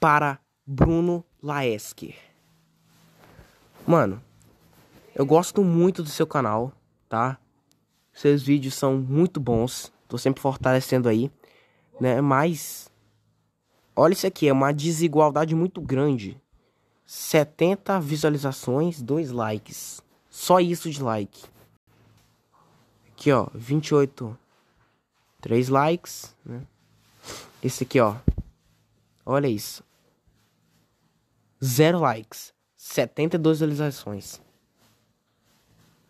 para Bruno Laesker. Mano, eu gosto muito do seu canal, tá? Seus vídeos são muito bons. Tô sempre fortalecendo aí, né? Mas olha isso aqui, é uma desigualdade muito grande. 70 visualizações, 2 likes. Só isso de like. Aqui, ó, 28 3 likes, né? Esse aqui, ó. Olha isso. Zero likes. 72 visualizações.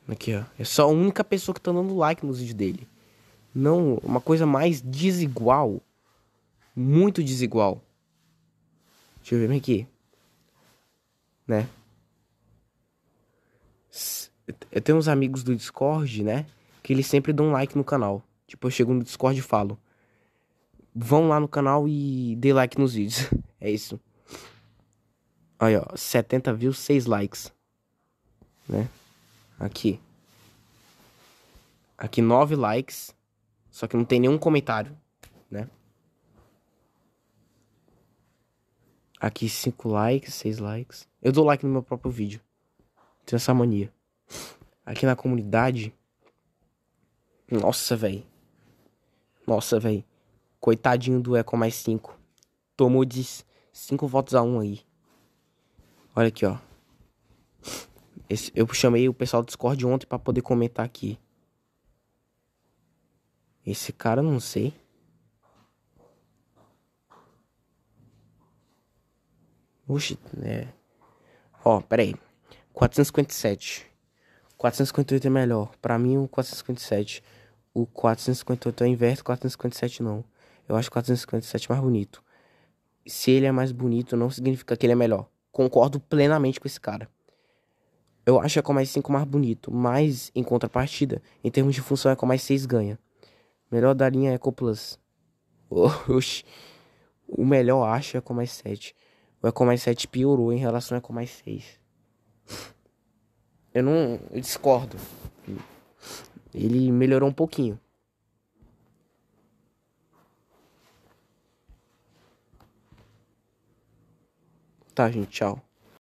Aqui, ó. É só a única pessoa que tá dando like nos vídeos dele. Não, uma coisa mais desigual. Muito desigual. Deixa eu ver aqui. Né? Eu tenho uns amigos do Discord, né? Que eles sempre dão like no canal. Tipo, eu chego no Discord e falo. Vão lá no canal e dê like nos vídeos. é isso. Aí, ó, 70 views, 6 likes. Né? Aqui. Aqui 9 likes, só que não tem nenhum comentário, né? Aqui 5 likes, 6 likes. Eu dou like no meu próprio vídeo. Tenho essa mania. Aqui na comunidade. Nossa, velho. Nossa, velho. Coitadinho do Eco mais 5. Tomou de 5 votos a 1 um aí. Olha aqui, ó. Esse, eu chamei o pessoal do Discord ontem para poder comentar aqui. Esse cara não sei. Oxi, né? Ó, peraí. 457. 458 é melhor. Pra mim, o 457. O 458 eu inverto, 457 não. Eu acho 457 mais bonito. Se ele é mais bonito, não significa que ele é melhor. Concordo plenamente com esse cara. Eu acho a mais 5 mais bonito, mas em contrapartida, em termos de função, a mais 6 ganha. Melhor da linha é Eco Plus. Oxi. O melhor acho é com mais 7. O Ecomai 7 piorou em relação ao Ecomai 6. Eu não. Eu discordo. Ele melhorou um pouquinho. Tá, gente, tchau.